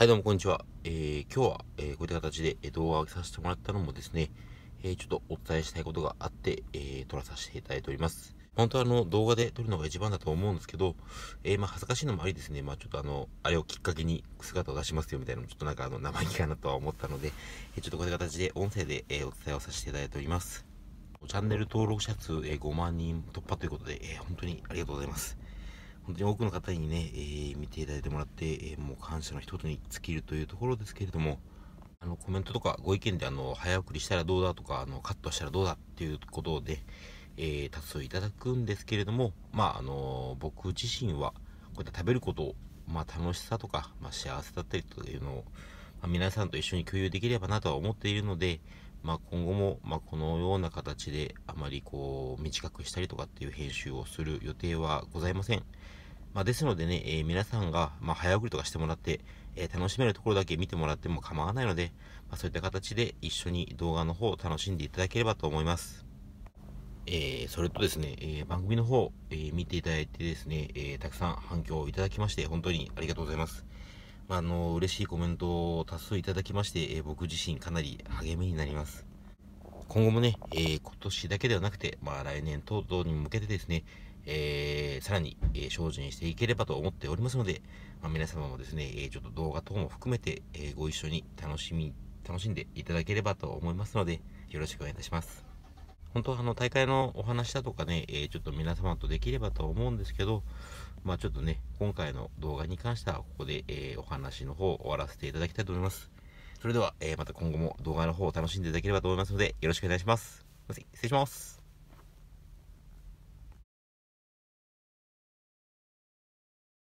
はい、どうもこんにちは。えー、今日は、えー、こういった形で、え動画を上げさせてもらったのもですね、えー、ちょっとお伝えしたいことがあって、えー、撮らさせていただいております。本当はあの、動画で撮るのが一番だと思うんですけど、えー、まあ恥ずかしいのもありですね、まあちょっとあの、あれをきっかけに姿を出しますよみたいなのもちょっとなんかあの、生意気かなとは思ったので、えー、ちょっとこういった形で音声で、えー、お伝えをさせていただいております。チャンネル登録者数、えー、5万人突破ということで、えー、本当にありがとうございます。本当に多くの方にね、えー、見ていただいてもらって、えー、もう感謝の一つに尽きるというところですけれども、あの、コメントとかご意見で、あの、早送りしたらどうだとか、あの、カットしたらどうだっていうことで、えー、多をいただくんですけれども、まあ、あの、僕自身は、こうやって食べることを、まあ、楽しさとか、まあ、幸せだったりというのを、まあ、皆さんと一緒に共有できればなとは思っているので、まあ、今後も、まこのような形であまりこう短くしたりとかっていう編集をする予定はございません。まあ、ですのでね、えー、皆さんが、ま早送りとかしてもらって、えー、楽しめるところだけ見てもらっても構わないので、まあ、そういった形で一緒に動画の方を楽しんでいただければと思います。えー、それとですね、えー、番組の方、え見ていただいてですね、えたくさん反響をいただきまして、本当にありがとうございます。あの、嬉しいコメントを多数いただきまして、えー、僕自身かなり励みになります。今後もね、えー、今年だけではなくて、まあ来年等々に向けてですね、えー、さらに、えー、精進していければと思っておりますので、まあ、皆様もですね、えー、ちょっと動画等も含めて、えご一緒に楽しみ、楽しんでいただければと思いますので、よろしくお願いいたします。本当はあの大会のお話だとかね、えちょっと皆様とできればと思うんですけど、まあちょっとね、今回の動画に関してはここで、えー、お話の方を終わらせていただきたいと思います。それでは、えー、また今後も動画の方を楽しんでいただければと思いますので、よろしくお願いします。失礼します。